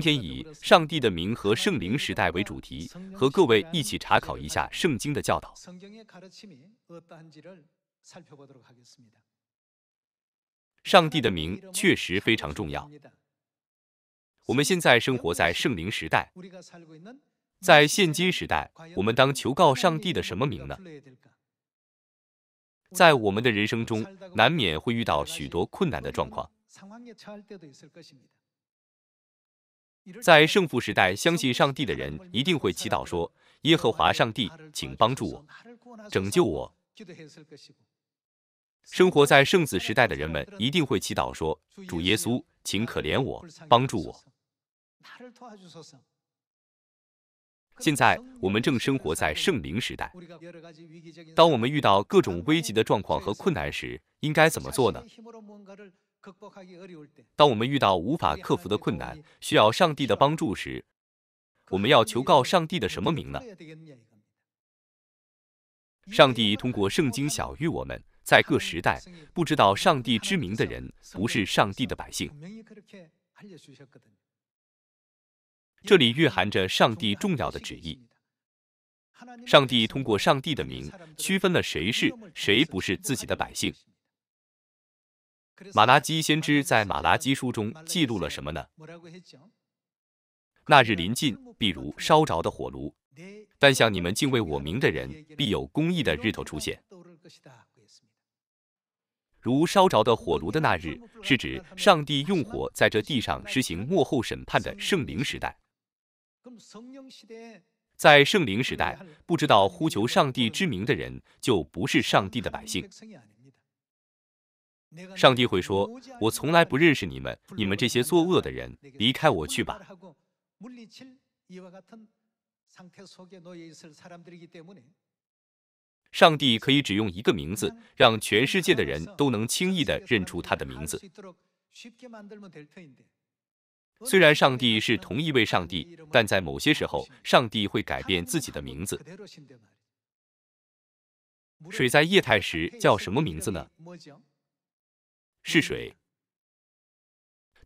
今天以上帝的名和圣灵时代为主题，和各位一起查考一下圣经的教导。上帝的名确实非常重要。我们现在生活在圣灵时代，在现今时代，我们当求告上帝的什么名呢？在我们的人生中，难免会遇到许多困难的状况。在圣父时代，相信上帝的人一定会祈祷说：“耶和华上帝，请帮助我，拯救我。”生活在圣子时代的人们一定会祈祷说：“主耶稣，请可怜我，帮助我。”现在我们正生活在圣灵时代。当我们遇到各种危急的状况和困难时，应该怎么做呢？当我们遇到无法克服的困难，需要上帝的帮助时，我们要求告上帝的什么名呢？上帝通过圣经晓谕我们，在各时代，不知道上帝之名的人，不是上帝的百姓。这里蕴含着上帝重要的旨意。上帝通过上帝的名，区分了谁是谁不是自己的百姓。马拉基先知在马拉基书中记录了什么呢？那日临近，必如烧着的火炉；但向你们敬畏我名的人，必有公义的日头出现。如烧着的火炉的那日，是指上帝用火在这地上实行幕后审判的圣灵时代。在圣灵时代，不知道呼求上帝之名的人，就不是上帝的百姓。上帝会说：“我从来不认识你们，你们这些作恶的人，离开我去吧。”上帝可以只用一个名字，让全世界的人都能轻易地认出他的名字。虽然上帝是同一位上帝，但在某些时候，上帝会改变自己的名字。水在液态时叫什么名字呢？是水。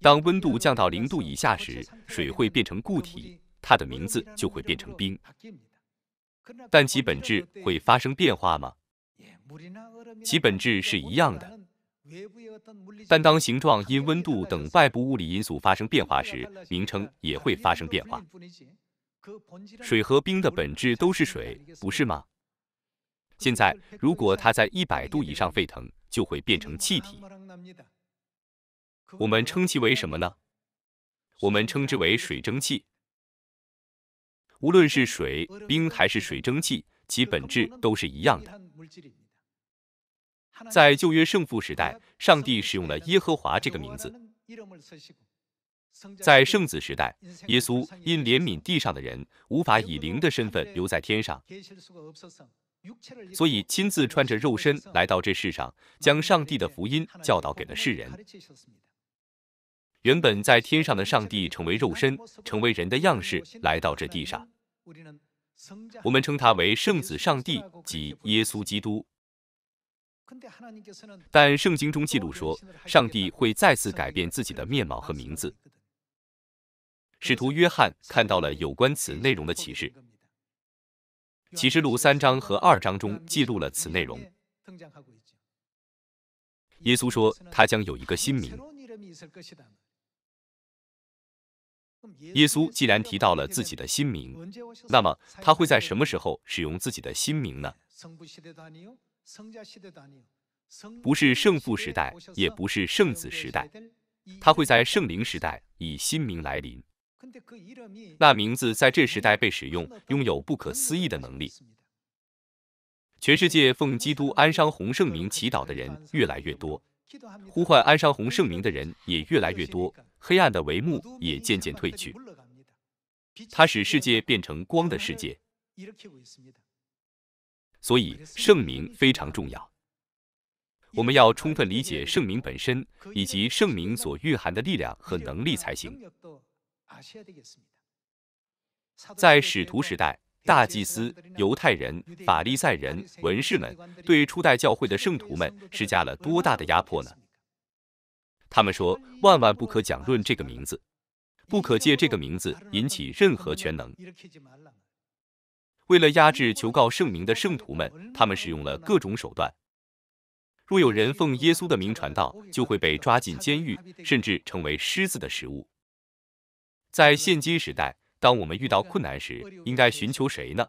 当温度降到零度以下时，水会变成固体，它的名字就会变成冰。但其本质会发生变化吗？其本质是一样的。但当形状因温度等外部物理因素发生变化时，名称也会发生变化。水和冰的本质都是水，不是吗？现在，如果它在一百度以上沸腾，就会变成气体，我们称其为什么呢？我们称之为水蒸气。无论是水、冰还是水蒸气，其本质都是一样的。在旧约圣父时代，上帝使用了耶和华这个名字；在圣子时代，耶稣因怜悯地上的人，无法以灵的身份留在天上。所以，亲自穿着肉身来到这世上，将上帝的福音教导给了世人。原本在天上的上帝成为肉身，成为人的样式来到这地上，我们称他为圣子上帝及耶稣基督。但圣经中记录说，上帝会再次改变自己的面貌和名字。使徒约翰看到了有关此内容的启示。启示录三章和二章中记录了此内容。耶稣说他将有一个新名。耶稣既然提到了自己的新名，那么他会在什么时候使用自己的新名呢？不是圣父时代，也不是圣子时代，他会在圣灵时代以新名来临。那名字在这时代被使用，拥有不可思议的能力。全世界奉基督安商洪圣名祈祷的人越来越多，呼唤安商洪圣名的人也越来越多，黑暗的帷幕也渐渐褪去。它使世界变成光的世界，所以圣名非常重要。我们要充分理解圣名本身以及圣名所蕴含的力量和能力才行。在使徒时代，大祭司、犹太人、法利赛人、文士们对初代教会的圣徒们施加了多大的压迫呢？他们说，万万不可讲论这个名字，不可借这个名字引起任何权能。为了压制求告圣名的圣徒们，他们使用了各种手段。若有人奉耶稣的名传道，就会被抓进监狱，甚至成为狮子的食物。在现今时代，当我们遇到困难时，应该寻求谁呢？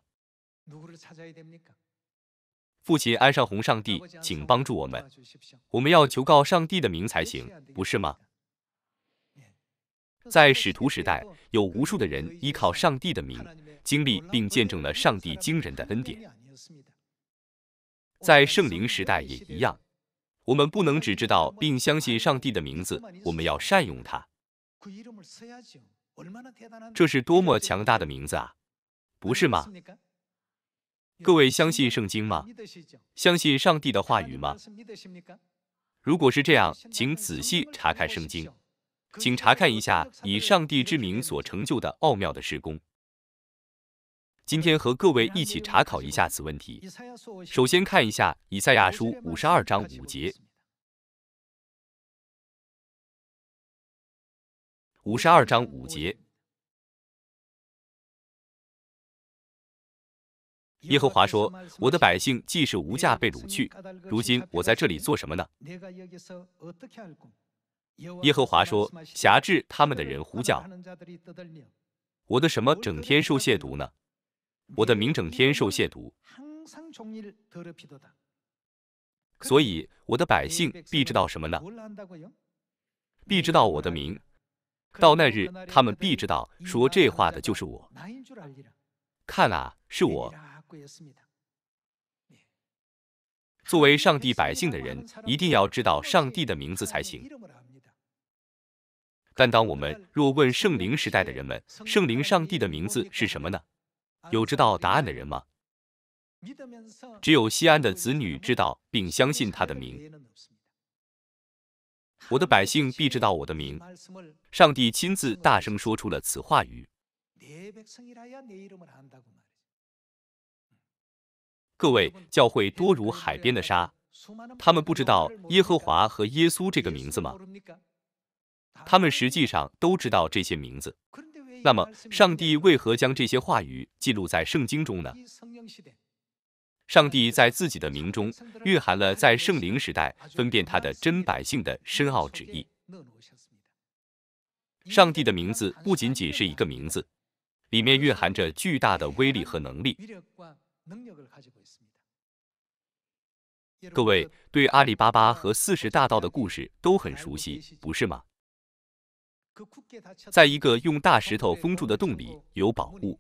父亲安上红上帝，请帮助我们。我们要求告上帝的名才行，不是吗？在使徒时代，有无数的人依靠上帝的名，经历并见证了上帝惊人的恩典。在圣灵时代也一样，我们不能只知道并相信上帝的名字，我们要善用它。这是多么强大的名字啊，不是吗？各位相信圣经吗？相信上帝的话语吗？如果是这样，请仔细查看圣经，请查看一下以上帝之名所成就的奥妙的事工。今天和各位一起查考一下此问题。首先看一下以赛亚书五十二章五节。五十二章五节，耶和华说：“我的百姓既是无价被掳去，如今我在这里做什么呢？”耶和华说：“辖制他们的人呼叫，我的什么整天受亵渎呢？我的名整天受亵渎。所以我的百姓必知道什么呢？必知道我的名。”到那日，他们必知道说这话的就是我。看啊，是我。作为上帝百姓的人，一定要知道上帝的名字才行。但当我们若问圣灵时代的人们，圣灵上帝的名字是什么呢？有知道答案的人吗？只有西安的子女知道并相信他的名。我的百姓必知道我的名。上帝亲自大声说出了此话语。各位教会多如海边的沙，他们不知道耶和华和耶稣这个名字吗？他们实际上都知道这些名字。那么，上帝为何将这些话语记录在圣经中呢？上帝在自己的名中蕴含了在圣灵时代分辨他的真百姓的深奥旨意。上帝的名字不仅仅是一个名字，里面蕴含着巨大的威力和能力。各位对阿里巴巴和四十大盗的故事都很熟悉，不是吗？在一个用大石头封住的洞里有宝物，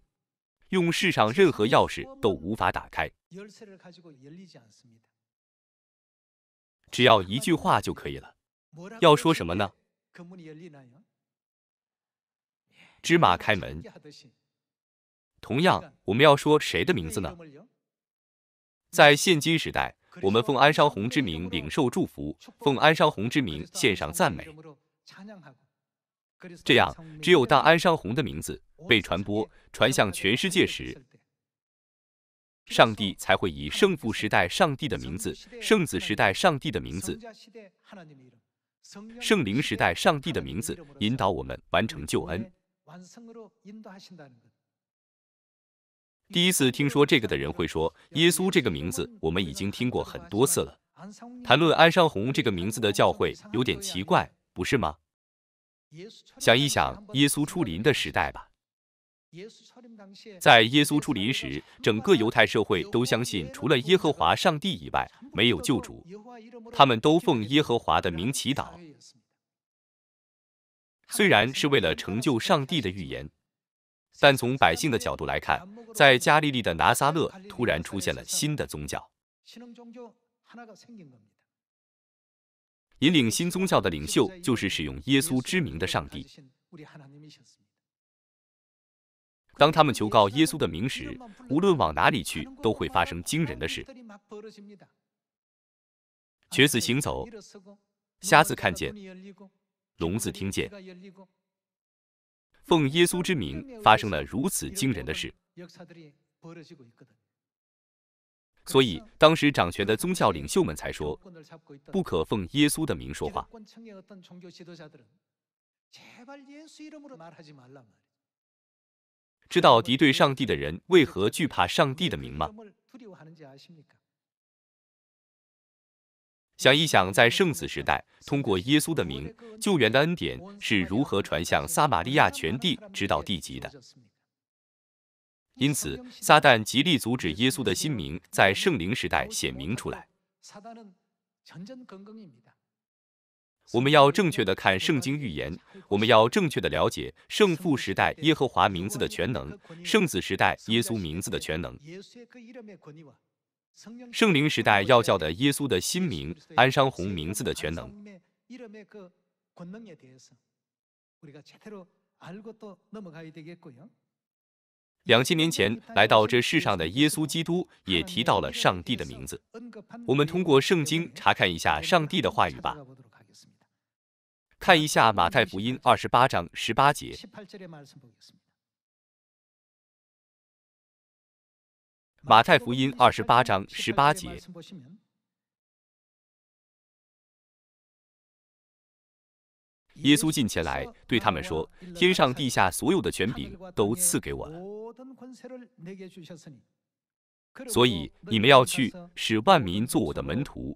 用世上任何钥匙都无法打开。只要一句话就可以了。要说什么呢？芝麻开门。同样，我们要说谁的名字呢？在现今时代，我们奉安商红之名领受祝福，奉安商红之名献上赞美。这样，只有当安商红的名字被传播、传向全世界时。上帝才会以圣父时代上帝的名字、圣子时代上帝的名字、圣灵时代上帝的名字引导我们完成救恩。第一次听说这个的人会说：“耶稣这个名字我们已经听过很多次了。”谈论安商红这个名字的教诲有点奇怪，不是吗？想一想耶稣出临的时代吧。在耶稣出临时，整个犹太社会都相信除了耶和华上帝以外没有救主，他们都奉耶和华的名祈祷。虽然是为了成就上帝的预言，但从百姓的角度来看，在加利利的拿撒勒突然出现了新的宗教。引领新宗教的领袖就是使用耶稣之名的上帝。当他们求告耶稣的名时，无论往哪里去，都会发生惊人的事：瘸子行走，瞎子看见，聋子听见。奉耶稣之名发生了如此惊人的事，所以当时掌权的宗教领袖们才说：“不可奉耶稣的名说话。”知道敌对上帝的人为何惧怕上帝的名吗？想一想，在圣子时代，通过耶稣的名救援的恩典是如何传向撒玛利亚全地直到地极的。因此，撒旦极力阻止耶稣的新名在圣灵时代显明出来。我们要正确的看圣经预言，我们要正确的了解圣父时代耶和华名字的全能，圣子时代耶稣名字的全能，圣灵时代要叫的耶稣的新名安商红名字的全能。两千年前来到这世上的耶稣基督也提到了上帝的名字。我们通过圣经查看一下上帝的话语吧。看一下马太福音二十八章十八节。马太福音二十八章十八节，耶稣近前来对他们说：“天上地下所有的权柄都赐给我了，所以你们要去，使万民做我的门徒。”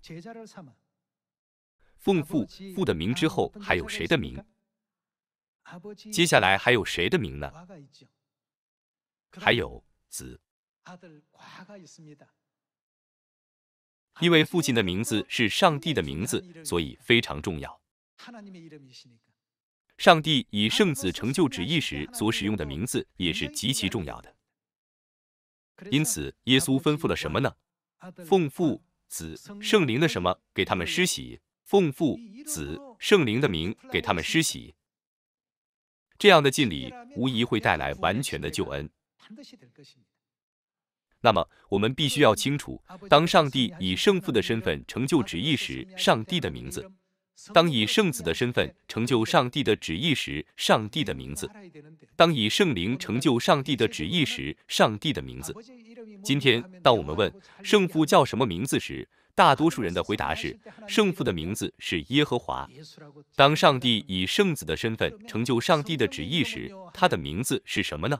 奉父父的名之后还有谁的名？接下来还有谁的名呢？还有子，因为父亲的名字是上帝的名字，所以非常重要。上帝以圣子成就旨意时所使用的名字也是极其重要的。因此，耶稣吩咐了什么呢？奉父、子、圣灵的什么给他们施洗？奉父、子、圣灵的名给他们施洗，这样的敬礼无疑会带来完全的救恩。那么，我们必须要清楚：当上帝以圣父的身份成就旨意时，上帝的名字；当以圣子的身份成就上帝的旨意时，上帝的名字；当以圣灵成就上帝的旨意时，上帝的名字。今天，当我们问圣父叫什么名字时，大多数人的回答是，圣父的名字是耶和华。当上帝以圣子的身份成就上帝的旨意时，他的名字是什么呢？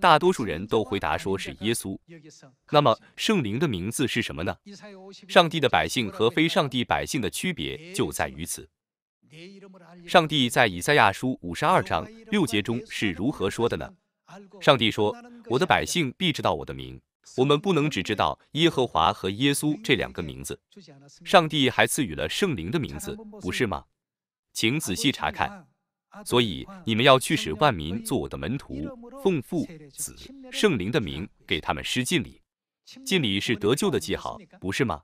大多数人都回答说是耶稣。那么圣灵的名字是什么呢？上帝的百姓和非上帝百姓的区别就在于此。上帝在以赛亚书五十二章六节中是如何说的呢？上帝说，我的百姓必知道我的名。我们不能只知道耶和华和耶稣这两个名字，上帝还赐予了圣灵的名字，不是吗？请仔细查看。所以你们要去使万民做我的门徒，奉父、子、圣灵的名给他们施敬礼，敬礼是得救的记号，不是吗？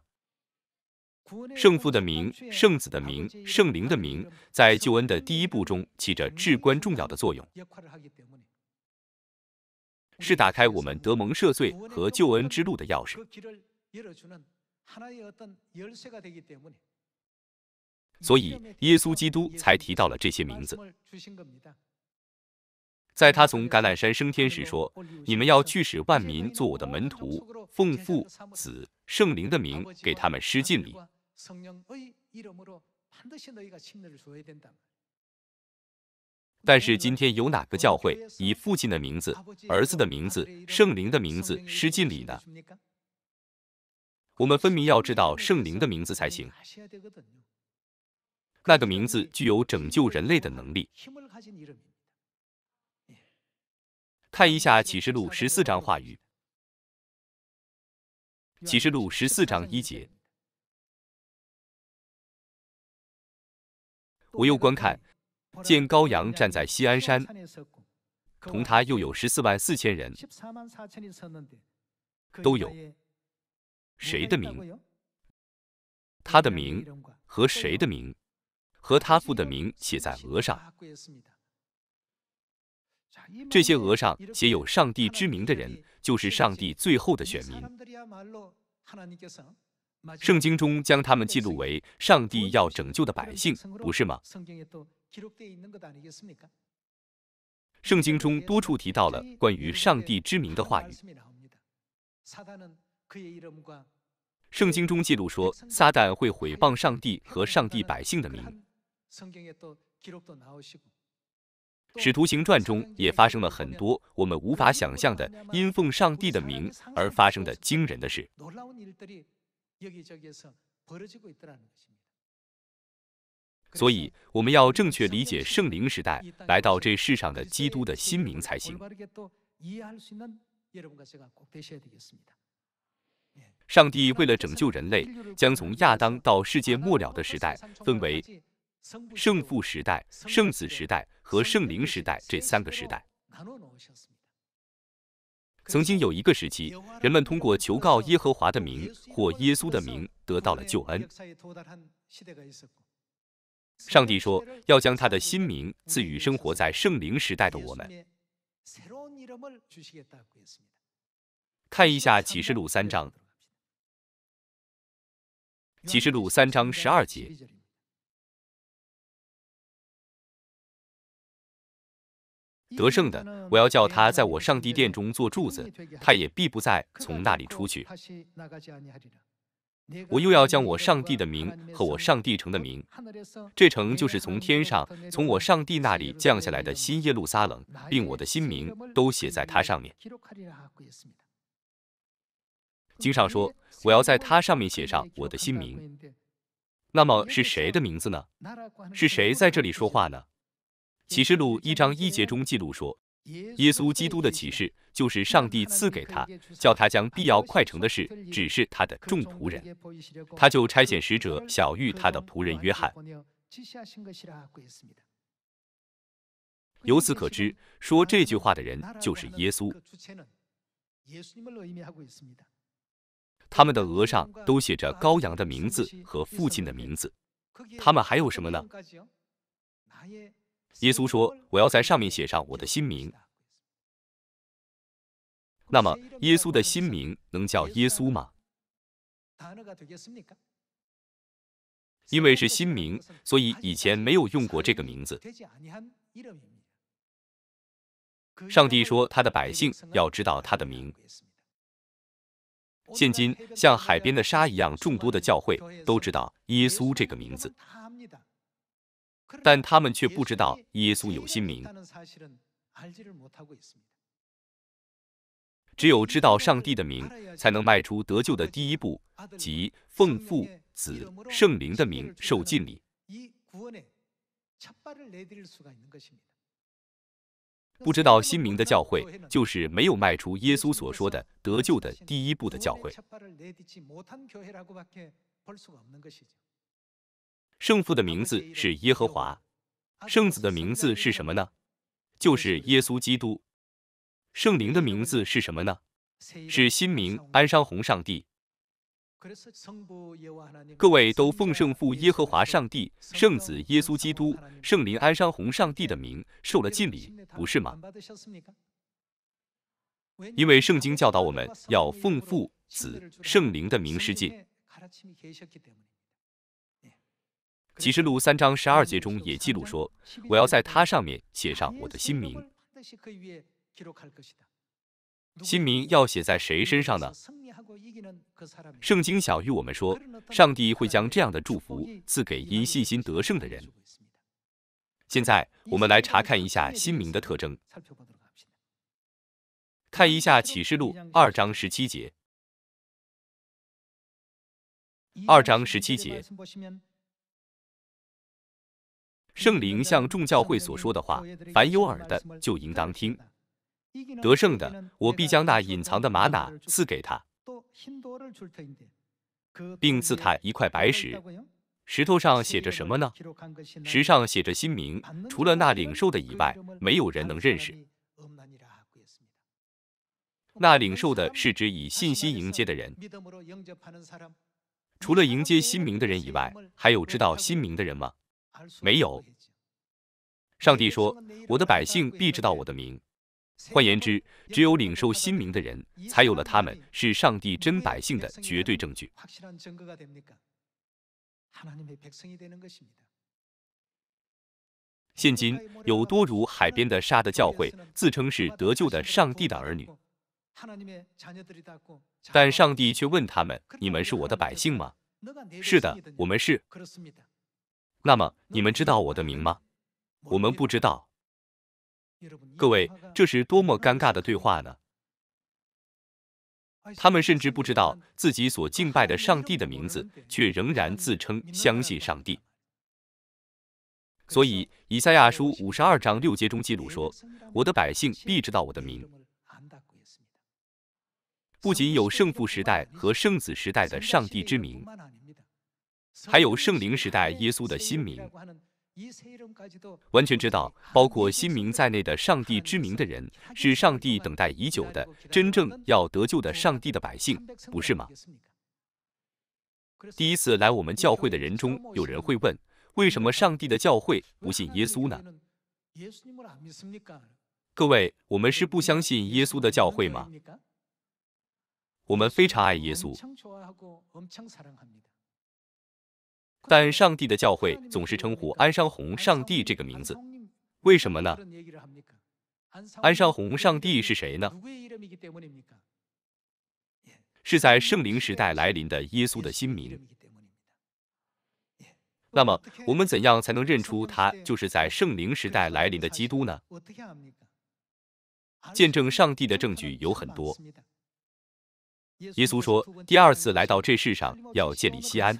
圣父的名、圣子的名、圣灵的名，在救恩的第一步中起着至关重要的作用。是打开我们得蒙赦罪和救恩之路的钥匙，所以耶稣基督才提到了这些名字。在他从橄榄山升天时说：“你们要去使万民做我的门徒，奉父、子、圣灵的名给他们施尽礼。”但是今天有哪个教会以父亲的名字、儿子的名字、圣灵的名字施浸礼呢？我们分明要知道圣灵的名字才行。那个名字具有拯救人类的能力。看一下启示录十四章话语。启示录十四章一节，我又观看。见高阳站在西安山，同他又有十四万四千人，都有谁的名？他的名和谁的名，和他父的名写在额上。这些额上写有上帝之名的人，就是上帝最后的选民。圣经中将他们记录为上帝要拯救的百姓，不是吗？圣经中多处提到了关于上帝之名的话语。圣经中记录说，撒旦会毁谤上帝和上帝百姓的名。使徒行传中也发生了很多我们无法想象的因奉上帝的名而发生的惊人的事。所以，我们要正确理解圣灵时代来到这世上的基督的新名才行。上帝为了拯救人类，将从亚当到世界末了的时代分为圣父时代、圣子时代和圣灵时代这三个时代。曾经有一个时期，人们通过求告耶和华的名或耶稣的名得到了救恩。上帝说要将他的新名赐予生活在圣灵时代的我们。看一下启示录三章，启示录三章十二节。得胜的，我要叫他在我上帝殿中做柱子，他也必不再从那里出去。我又要将我上帝的名和我上帝城的名，这城就是从天上、从我上帝那里降下来的新耶路撒冷，并我的新名都写在它上面。经上说，我要在它上面写上我的新名。那么是谁的名字呢？是谁在这里说话呢？启示录一章一节中记录说，耶稣基督的启示。就是上帝赐给他，叫他将必要快成的事指示他的众仆人，他就差遣使者小玉他的仆人约翰。由此可知，说这句话的人就是耶稣。他们的额上都写着羔羊的名字和父亲的名字。他们还有什么呢？耶稣说：“我要在上面写上我的新名。”那么，耶稣的新名能叫耶稣吗？因为是新名，所以以前没有用过这个名字。上帝说，他的百姓要知道他的名。现今，像海边的沙一样众多的教会都知道耶稣这个名字，但他们却不知道耶稣有新名。只有知道上帝的名，才能迈出得救的第一步，即奉父、子、圣灵的名受尽礼。不知道新名的教会，就是没有迈出耶稣所说的得救的第一步的教会。圣父的名字是耶和华，圣子的名字是什么呢？就是耶稣基督。圣灵的名字是什么呢？是新名安商红上帝。各位都奉圣父耶和华上帝、圣子耶稣基督、圣灵安商红上帝的名受了敬礼，不是吗？因为圣经教导我们要奉父、子、圣灵的名施浸。启示录三章十二节中也记录说：“我要在他上面写上我的新名。”新名要写在谁身上呢？圣经小语我们说，上帝会将这样的祝福赐给因信心得胜的人。现在我们来查看一下新名的特征，看一下启示录二章十七节。二章十七节，圣灵像众教会所说的话，凡有耳的就应当听。得胜的，我必将那隐藏的玛瑙赐给他，并赐他一块白石，石头上写着什么呢？石上写着新名，除了那领受的以外，没有人能认识。那领受的是指以信心迎接的人。除了迎接新名的人以外，还有知道新名的人吗？没有。上帝说：“我的百姓必知道我的名。”换言之，只有领受新名的人，才有了他们是上帝真百姓的绝对证据。现今有多如海边的沙的教会，自称是得救的上帝的儿女，但上帝却问他们：“你们是我的百姓吗？”“是的，我们是。”“那么你们知道我的名吗？”“我们不知道。”各位，这是多么尴尬的对话呢！他们甚至不知道自己所敬拜的上帝的名字，却仍然自称相信上帝。所以，以赛亚书五十二章六节中记录说：“我的百姓必知道我的名。”不仅有圣父时代和圣子时代的上帝之名，还有圣灵时代耶稣的新名。完全知道包括新名在内的上帝之名的人，是上帝等待已久的、真正要得救的上帝的百姓，不是吗？第一次来我们教会的人中，有人会问：为什么上帝的教会不信耶稣呢？各位，我们是不相信耶稣的教会吗？我们非常爱耶稣。但上帝的教会总是称呼安商红上帝这个名字，为什么呢？安商红上帝是谁呢？是在圣灵时代来临的耶稣的新名。那么我们怎样才能认出他就是在圣灵时代来临的基督呢？见证上帝的证据有很多。耶稣说，第二次来到这世上要建立西安。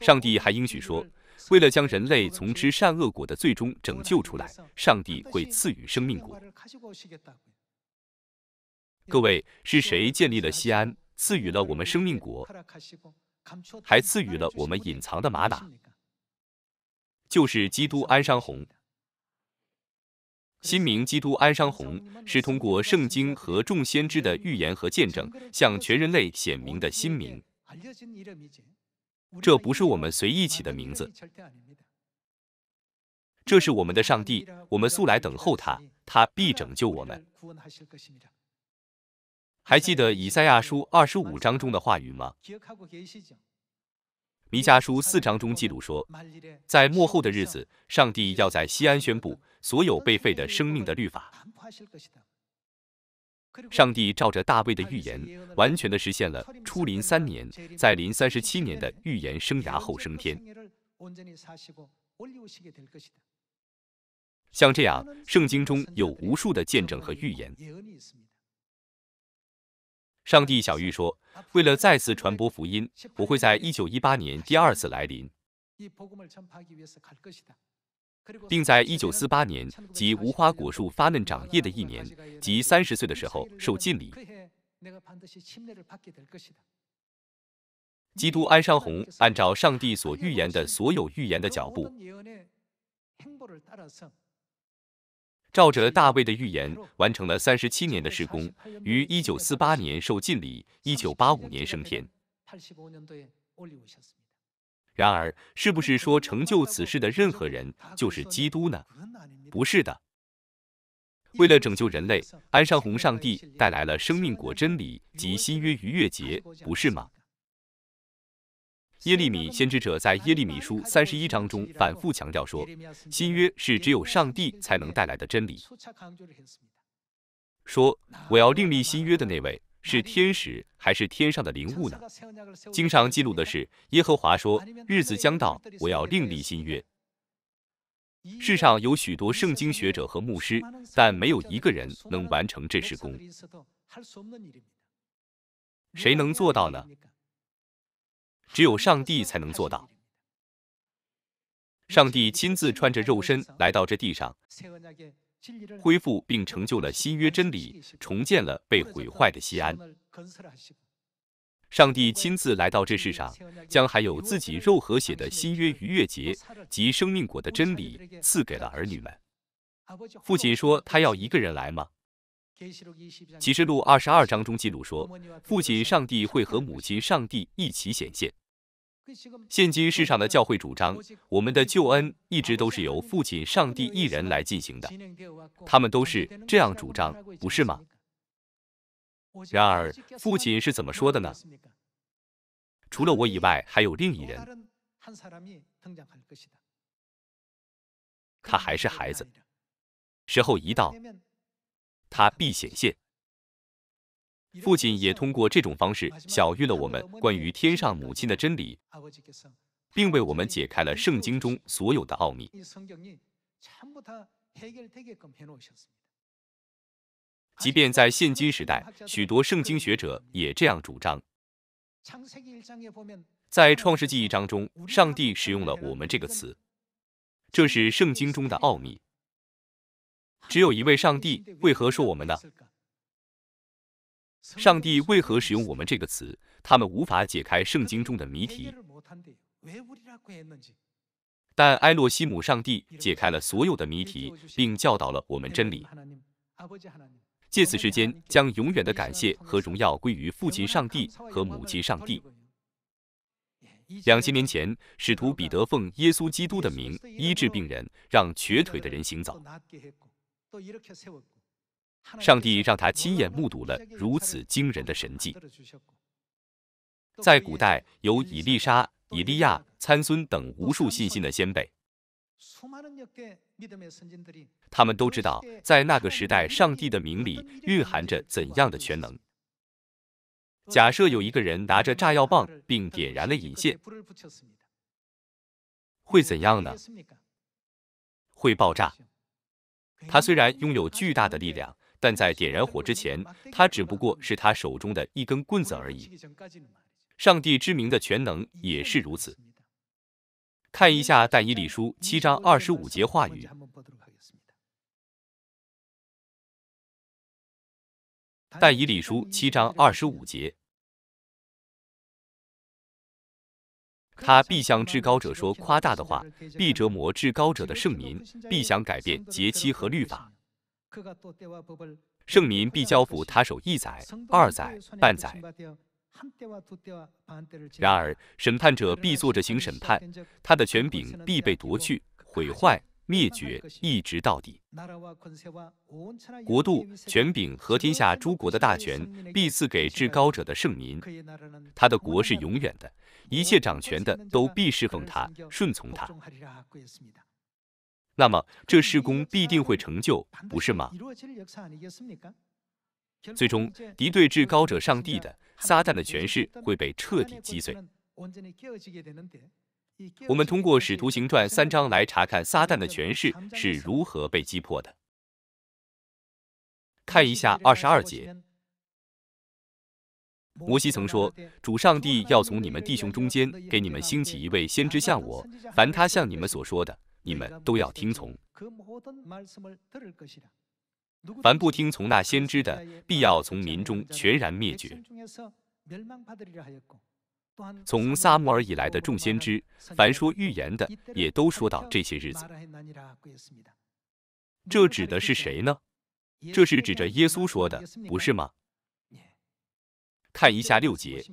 上帝还应许说，为了将人类从吃善恶果的最终拯救出来，上帝会赐予生命果。各位，是谁建立了西安，赐予了我们生命果，还赐予了我们隐藏的玛纳？就是基督安商红。新名基督安商红是通过圣经和众先知的预言和见证，向全人类显明的新名。这不是我们随意起的名字，这是我们的上帝。我们素来等候他，他必拯救我们。还记得以赛亚书二十五章中的话语吗？弥迦书四章中记录说，在末后的日子，上帝要在西安宣布所有被废的生命的律法。上帝照着大卫的预言，完全的实现了初临三年、在临三十七年的预言，生涯后升天。像这样，圣经中有无数的见证和预言。上帝小玉说：“为了再次传播福音，我会在一九一八年第二次来临。”并在一九四八年，即无花果树发嫩长叶的一年，即三十岁的时候受敬礼。基督安商红按照上帝所预言的所有预言的脚步，照着大卫的预言完成了三十七年的事工，于一九四八年受敬礼，一九八五年升天。然而，是不是说成就此事的任何人就是基督呢？不是的。为了拯救人类，安上红上帝带来了生命果真理及新约逾越节，不是吗？耶利米先知者在耶利米书三十一章中反复强调说，新约是只有上帝才能带来的真理。说我要另立新约的那位。是天使还是天上的灵物呢？经上记录的是，耶和华说：“日子将到，我要另立新约。”世上有许多圣经学者和牧师，但没有一个人能完成这事工。谁能做到呢？只有上帝才能做到。上帝亲自穿着肉身来到这地上。恢复并成就了新约真理，重建了被毁坏的西安。上帝亲自来到这世上，将还有自己肉和血的新约逾越节及生命果的真理赐给了儿女们。父亲说：“他要一个人来吗？”启示录二十二章中记录说，父亲上帝会和母亲上帝一起显现。现今世上的教会主张，我们的救恩一直都是由父亲上帝一人来进行的，他们都是这样主张，不是吗？然而，父亲是怎么说的呢？除了我以外，还有另一人，他还是孩子，时候一到，他必显现。父亲也通过这种方式晓谕了我们关于天上母亲的真理，并为我们解开了圣经中所有的奥秘。即便在现今时代，许多圣经学者也这样主张。在创世纪一章中，上帝使用了“我们”这个词，这是圣经中的奥秘。只有一位上帝，为何说“我们”呢？上帝为何使用“我们”这个词？他们无法解开圣经中的谜题。但埃洛西姆上帝解开了所有的谜题，并教导了我们真理。借此时间，将永远的感谢和荣耀归于父亲上帝和母亲上帝。两千年前，使徒彼得奉耶稣基督的名医治病人，让瘸腿的人行走。上帝让他亲眼目睹了如此惊人的神迹。在古代，有以利沙、以利亚、参孙等无数信心的先辈，他们都知道，在那个时代，上帝的名里蕴含着怎样的全能。假设有一个人拿着炸药棒，并点燃了引线，会怎样呢？会爆炸。他虽然拥有巨大的力量。但在点燃火之前，他只不过是他手中的一根棍子而已。上帝之名的全能也是如此。看一下但以理书七章二十五节话语。但以理书七章二十五节，他必向至高者说夸大的话，必折磨至高者的圣民，必想改变节期和律法。圣民必交付他手一载、二载、半载。然而，审判者必坐着行审判，他的权柄必被夺去、毁坏、灭绝，一直到底。国度、权柄和天下诸国的大权必赐给至高者的圣民，他的国是永远的。一切掌权的都必侍奉他、顺从他。那么，这施功必定会成就，不是吗？最终，敌对至高者上帝的撒旦的权势会被彻底击碎。我们通过《使徒行传》三章来查看撒旦的权势是如何被击破的。看一下二十二节，摩西曾说：“主上帝要从你们弟兄中间给你们兴起一位先知，像我，凡他像你们所说的。”你们都要听从，凡不听从那先知的，必要从民中全然灭绝。从撒母耳以来的众先知，凡说预言的，也都说到这些日子。这指的是谁呢？这是指着耶稣说的，不是吗？看一下六节，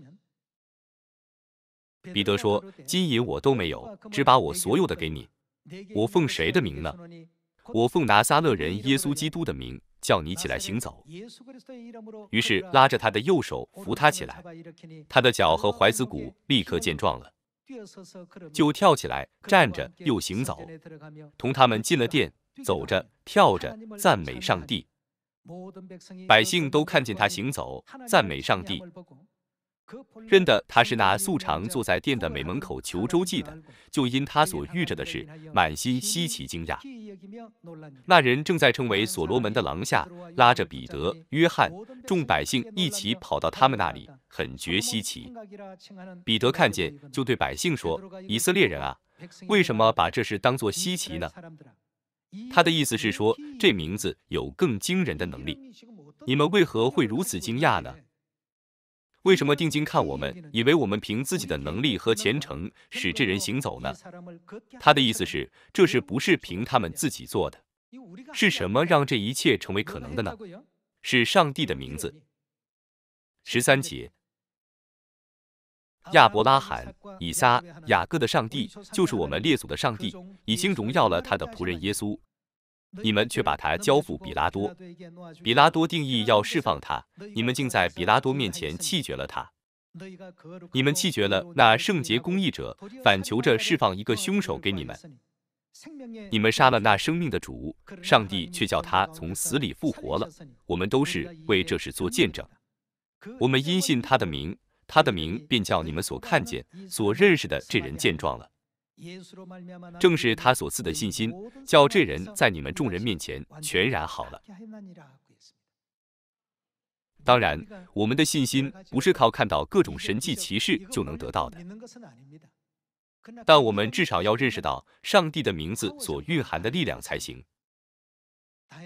彼得说：“金银我都没有，只把我所有的给你。”我奉谁的名呢？我奉拿撒勒人耶稣基督的名，叫你起来行走。于是拉着他的右手扶他起来，他的脚和踝子骨立刻健壮了，就跳起来站着，又行走，同他们进了殿，走着跳着赞美上帝。百姓都看见他行走，赞美上帝。认得他是那素常坐在店的美门口求周记的，就因他所遇着的事，满心稀奇惊讶。那人正在称为所罗门的廊下，拉着彼得、约翰众百姓一起跑到他们那里，很觉稀奇。彼得看见，就对百姓说：“以色列人啊，为什么把这事当作稀奇呢？”他的意思是说，这名字有更惊人的能力，你们为何会如此惊讶呢？为什么定睛看我们，以为我们凭自己的能力和虔诚使这人行走呢？他的意思是，这事不是凭他们自己做的，是什么让这一切成为可能的呢？是上帝的名字。十三节，亚伯拉罕、以撒、雅各的上帝，就是我们列祖的上帝，已经荣耀了他的仆人耶稣。你们却把他交付比拉多，比拉多定义要释放他，你们竟在比拉多面前弃绝了他。你们弃绝了那圣洁公义者，反求着释放一个凶手给你们。你们杀了那生命的主，上帝却叫他从死里复活了。我们都是为这事做见证，我们因信他的名，他的名便叫你们所看见、所认识的这人见状了。正是他所赐的信心，叫这人在你们众人面前全然好了。当然，我们的信心不是靠看到各种神迹奇事就能得到的，但我们至少要认识到上帝的名字所蕴含的力量才行。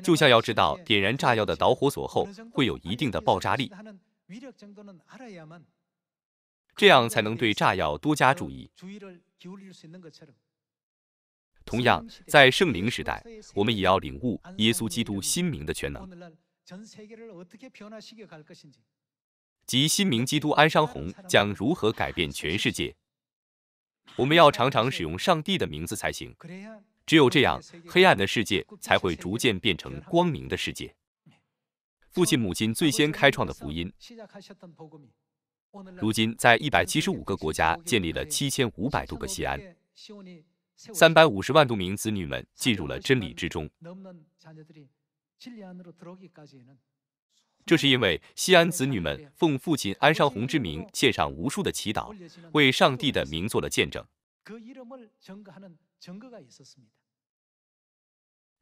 就像要知道点燃炸药的导火索后会有一定的爆炸力。这样才能对炸药多加注意。同样，在圣灵时代，我们也要领悟耶稣基督新明的全能，即新明基督安商红将如何改变全世界。我们要常常使用上帝的名字才行，只有这样，黑暗的世界才会逐渐变成光明的世界。父亲母亲最先开创的福音。如今，在一百七十五个国家建立了七千五百多个西安，三百五十万多名子女们进入了真理之中。这是因为西安子女们奉父亲安尚红之名献上无数的祈祷，为上帝的名做了见证。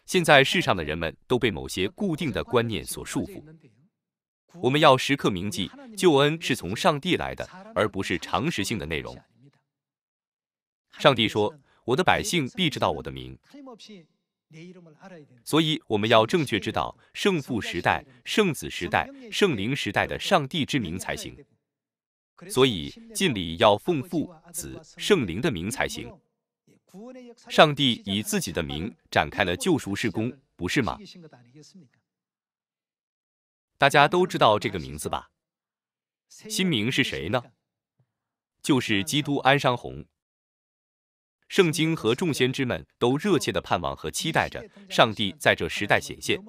现在世上的人们都被某些固定的观念所束缚。我们要时刻铭记，救恩是从上帝来的，而不是常识性的内容。上帝说：“我的百姓必知道我的名。”所以我们要正确知道圣父时代、圣子时代、圣灵时代的上帝之名才行。所以敬礼要奉父、子、圣灵的名才行。上帝以自己的名展开了救赎事工，不是吗？大家都知道这个名字吧？新名是谁呢？就是基督安商红。圣经和众先知们都热切的盼望和期待着上帝在这时代显现。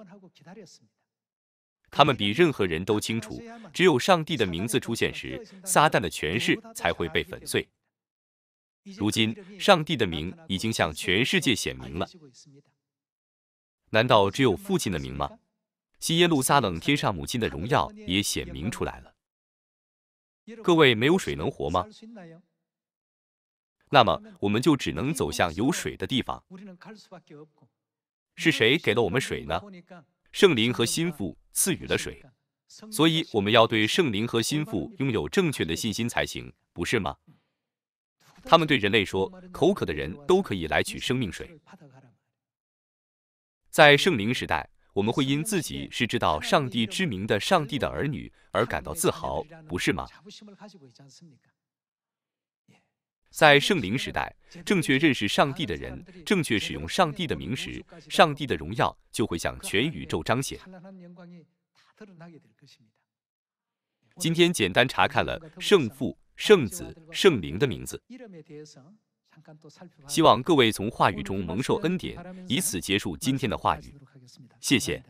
他们比任何人都清楚，只有上帝的名字出现时，撒旦的权势才会被粉碎。如今，上帝的名已经向全世界显明了。难道只有父亲的名吗？基耶路撒冷天上母亲的荣耀也显明出来了。各位，没有水能活吗？那么我们就只能走向有水的地方。是谁给了我们水呢？圣灵和心腹赐予了水。所以我们要对圣灵和心腹拥有正确的信心才行，不是吗？他们对人类说：“口渴的人都可以来取生命水。”在圣灵时代。我们会因自己是知道上帝之名的上帝的儿女而感到自豪，不是吗？在圣灵时代，正确认识上帝的人，正确使用上帝的名时，上帝的荣耀就会向全宇宙彰显。今天简单查看了圣父、圣子、圣灵的名字。希望各位从话语中蒙受恩典，以此结束今天的话语。谢谢。